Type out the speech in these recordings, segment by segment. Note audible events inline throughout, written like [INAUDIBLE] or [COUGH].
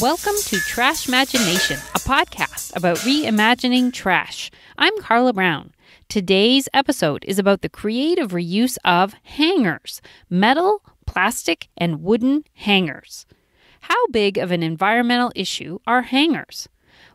Welcome to Trash Imagination, a podcast about reimagining trash. I'm Carla Brown. Today's episode is about the creative reuse of hangers metal, plastic, and wooden hangers. How big of an environmental issue are hangers?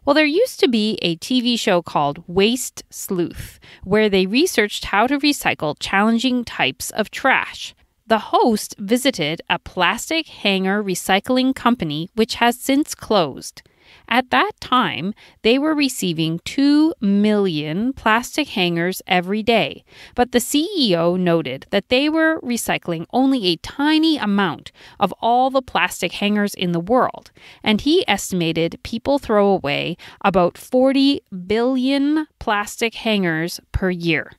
Well, there used to be a TV show called Waste Sleuth, where they researched how to recycle challenging types of trash. The host visited a plastic hanger recycling company which has since closed. At that time, they were receiving 2 million plastic hangers every day, but the CEO noted that they were recycling only a tiny amount of all the plastic hangers in the world, and he estimated people throw away about 40 billion plastic hangers per year.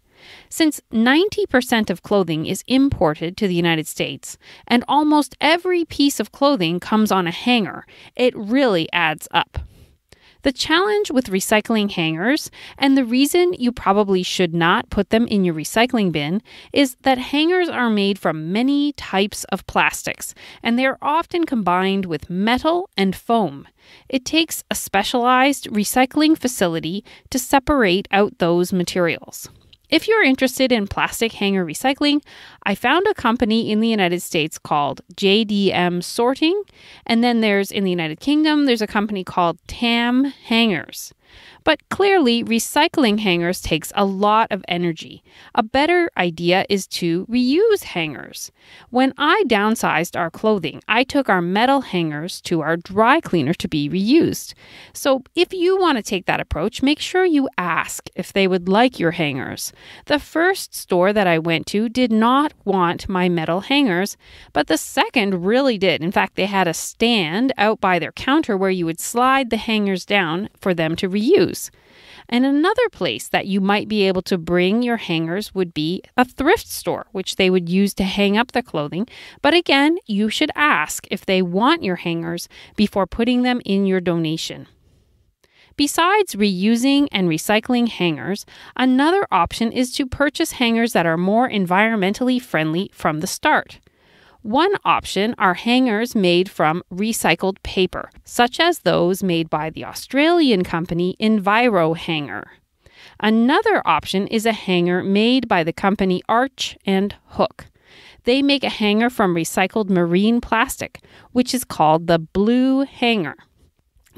Since 90% of clothing is imported to the United States and almost every piece of clothing comes on a hanger, it really adds up. The challenge with recycling hangers, and the reason you probably should not put them in your recycling bin, is that hangers are made from many types of plastics, and they are often combined with metal and foam. It takes a specialized recycling facility to separate out those materials. If you're interested in plastic hanger recycling, I found a company in the United States called JDM Sorting, and then there's in the United Kingdom, there's a company called Tam Hangers. But clearly, recycling hangers takes a lot of energy. A better idea is to reuse hangers. When I downsized our clothing, I took our metal hangers to our dry cleaner to be reused. So, if you want to take that approach, make sure you ask if they would like your hangers. The first store that I went to did not want my metal hangers, but the second really did. In fact, they had a stand out by their counter where you would slide the hangers down for them to reuse. And another place that you might be able to bring your hangers would be a thrift store, which they would use to hang up the clothing. But again, you should ask if they want your hangers before putting them in your donation. Besides reusing and recycling hangers, another option is to purchase hangers that are more environmentally friendly from the start. One option are hangers made from recycled paper, such as those made by the Australian company Enviro Hanger. Another option is a hanger made by the company Arch and Hook. They make a hanger from recycled marine plastic, which is called the blue hanger.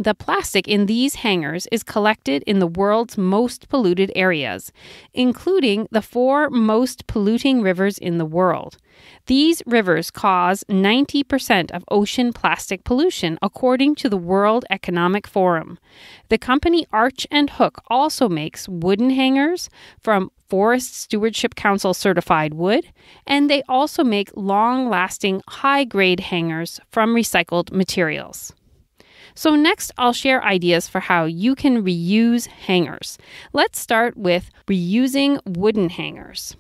The plastic in these hangars is collected in the world's most polluted areas, including the four most polluting rivers in the world. These rivers cause 90% of ocean plastic pollution, according to the World Economic Forum. The company Arch and Hook also makes wooden hangers from Forest Stewardship Council certified wood, and they also make long lasting, high grade hangers from recycled materials. So, next, I'll share ideas for how you can reuse hangers. Let's start with reusing wooden hangers.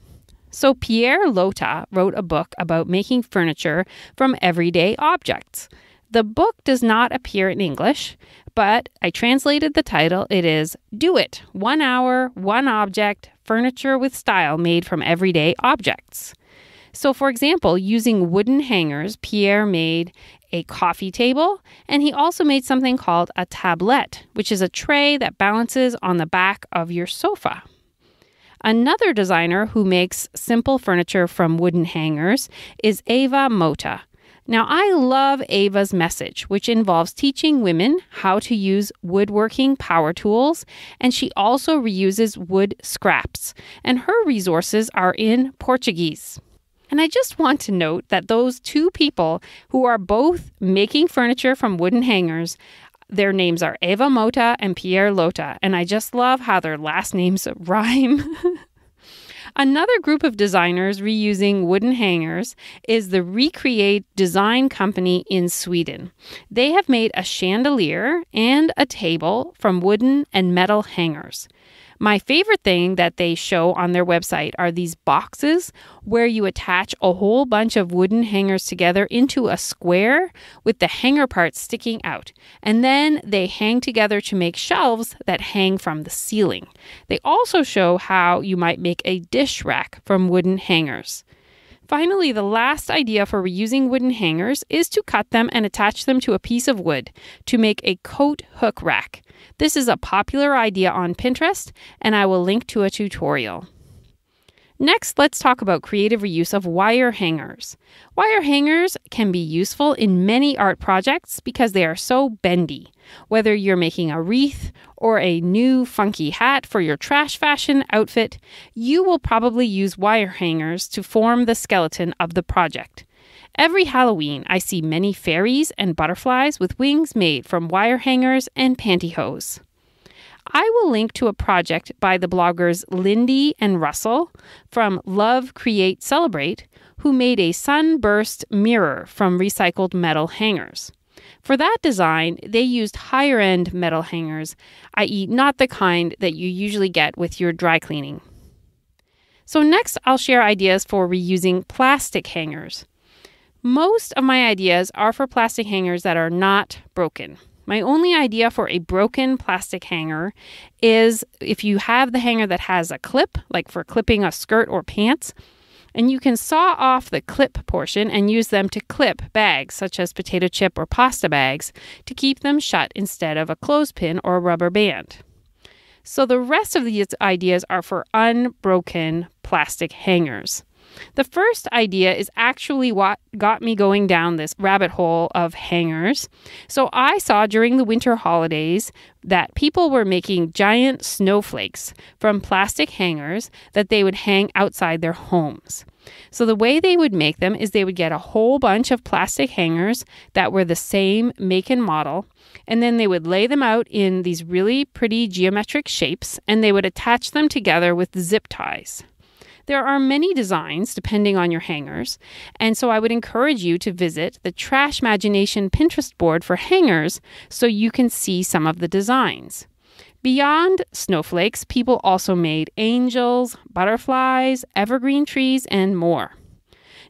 So, Pierre Lota wrote a book about making furniture from everyday objects. The book does not appear in English, but I translated the title. It is Do It One Hour, One Object Furniture with Style Made from Everyday Objects. So, for example, using wooden hangers, Pierre made a coffee table, and he also made something called a tablette, which is a tray that balances on the back of your sofa. Another designer who makes simple furniture from wooden hangers is Ava Mota. Now, I love Ava's message, which involves teaching women how to use woodworking power tools, and she also reuses wood scraps. And her resources are in Portuguese. And I just want to note that those two people who are both making furniture from wooden hangers, their names are Eva Mota and Pierre Lota, and I just love how their last names [LAUGHS] rhyme. Another group of designers reusing wooden hangers is the Recreate Design Company in Sweden. They have made a chandelier and a table from wooden and metal hangers. My favorite thing that they show on their website are these boxes where you attach a whole bunch of wooden hangers together into a square with the hanger parts sticking out. And then they hang together to make shelves that hang from the ceiling. They also show how you might make a dish rack from wooden hangers. Finally, the last idea for reusing wooden hangers is to cut them and attach them to a piece of wood to make a coat hook rack. This is a popular idea on Pinterest, and I will link to a tutorial. Next, let's talk about creative reuse of wire hangers. Wire hangers can be useful in many art projects because they are so bendy. Whether you're making a wreath or a new funky hat for your trash fashion outfit, you will probably use wire hangers to form the skeleton of the project. Every Halloween, I see many fairies and butterflies with wings made from wire hangers and pantyhose. I will link to a project by the bloggers Lindy and Russell from Love, Create, Celebrate, who made a sunburst mirror from recycled metal hangers. For that design, they used higher end metal hangers, i.e., not the kind that you usually get with your dry cleaning. So, next, I'll share ideas for reusing plastic hangers. Most of my ideas are for plastic hangers that are not broken. My only idea for a broken plastic hanger is if you have the hanger that has a clip, like for clipping a skirt or pants, and you can saw off the clip portion and use them to clip bags, such as potato chip or pasta bags, to keep them shut instead of a clothespin or a rubber band. So the rest of these ideas are for unbroken plastic hangers. The first idea is actually what got me going down this rabbit hole of hangers. So I saw during the winter holidays that people were making giant snowflakes from plastic hangers that they would hang outside their homes. So the way they would make them is they would get a whole bunch of plastic hangers that were the same make and model, and then they would lay them out in these really pretty geometric shapes and they would attach them together with zip ties. There are many designs depending on your hangers, and so I would encourage you to visit the Trash Imagination Pinterest board for hangers so you can see some of the designs. Beyond snowflakes, people also made angels, butterflies, evergreen trees, and more.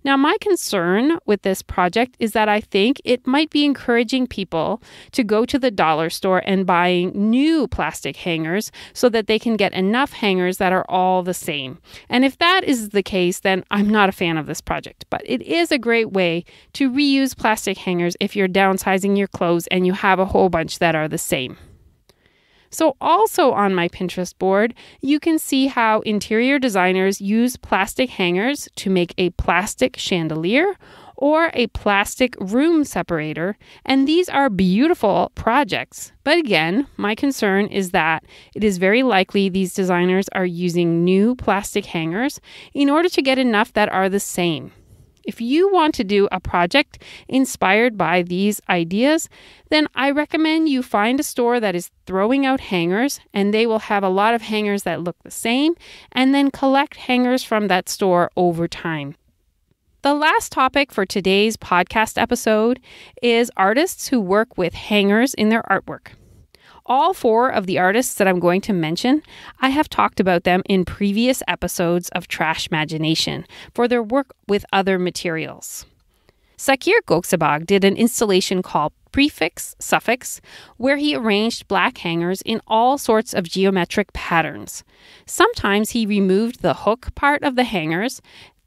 Now, my concern with this project is that I think it might be encouraging people to go to the dollar store and buying new plastic hangers so that they can get enough hangers that are all the same. And if that is the case, then I'm not a fan of this project. But it is a great way to reuse plastic hangers if you're downsizing your clothes and you have a whole bunch that are the same. So, also on my Pinterest board, you can see how interior designers use plastic hangers to make a plastic chandelier or a plastic room separator, and these are beautiful projects. But again, my concern is that it is very likely these designers are using new plastic hangers in order to get enough that are the same. If you want to do a project inspired by these ideas, then I recommend you find a store that is throwing out hangers and they will have a lot of hangers that look the same, and then collect hangers from that store over time. The last topic for today's podcast episode is artists who work with hangers in their artwork all four of the artists that I'm going to mention, I have talked about them in previous episodes of Trash Imagination for their work with other materials. Sakir Goksabag did an installation called Prefix Suffix, where he arranged black hangers in all sorts of geometric patterns. Sometimes he removed the hook part of the hangers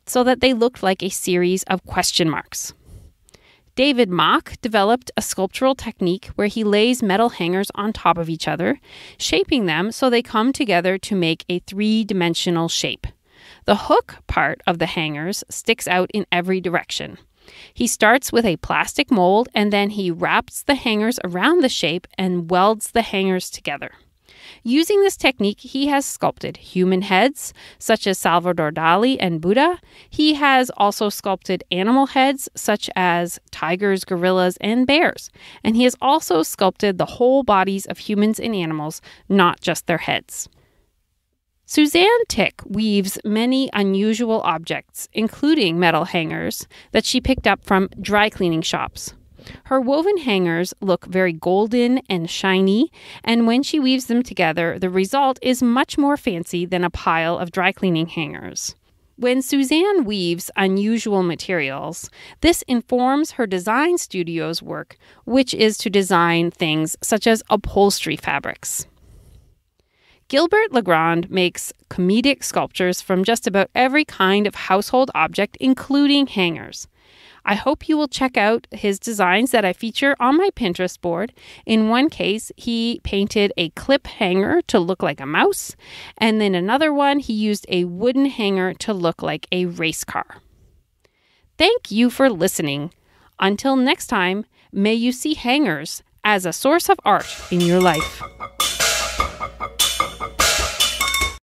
so that they looked like a series of question marks. David Mach developed a sculptural technique where he lays metal hangers on top of each other, shaping them so they come together to make a three dimensional shape. The hook part of the hangers sticks out in every direction. He starts with a plastic mold and then he wraps the hangers around the shape and welds the hangers together. Using this technique, he has sculpted human heads, such as Salvador Dali and Buddha. He has also sculpted animal heads, such as tigers, gorillas, and bears. And he has also sculpted the whole bodies of humans and animals, not just their heads. Suzanne Tick weaves many unusual objects, including metal hangers, that she picked up from dry cleaning shops. Her woven hangers look very golden and shiny, and when she weaves them together, the result is much more fancy than a pile of dry cleaning hangers. When Suzanne weaves unusual materials, this informs her design studio's work, which is to design things such as upholstery fabrics. Gilbert Legrand makes comedic sculptures from just about every kind of household object, including hangers. I hope you will check out his designs that I feature on my Pinterest board. In one case, he painted a clip hanger to look like a mouse, and then another one, he used a wooden hanger to look like a race car. Thank you for listening. Until next time, may you see hangers as a source of art in your life.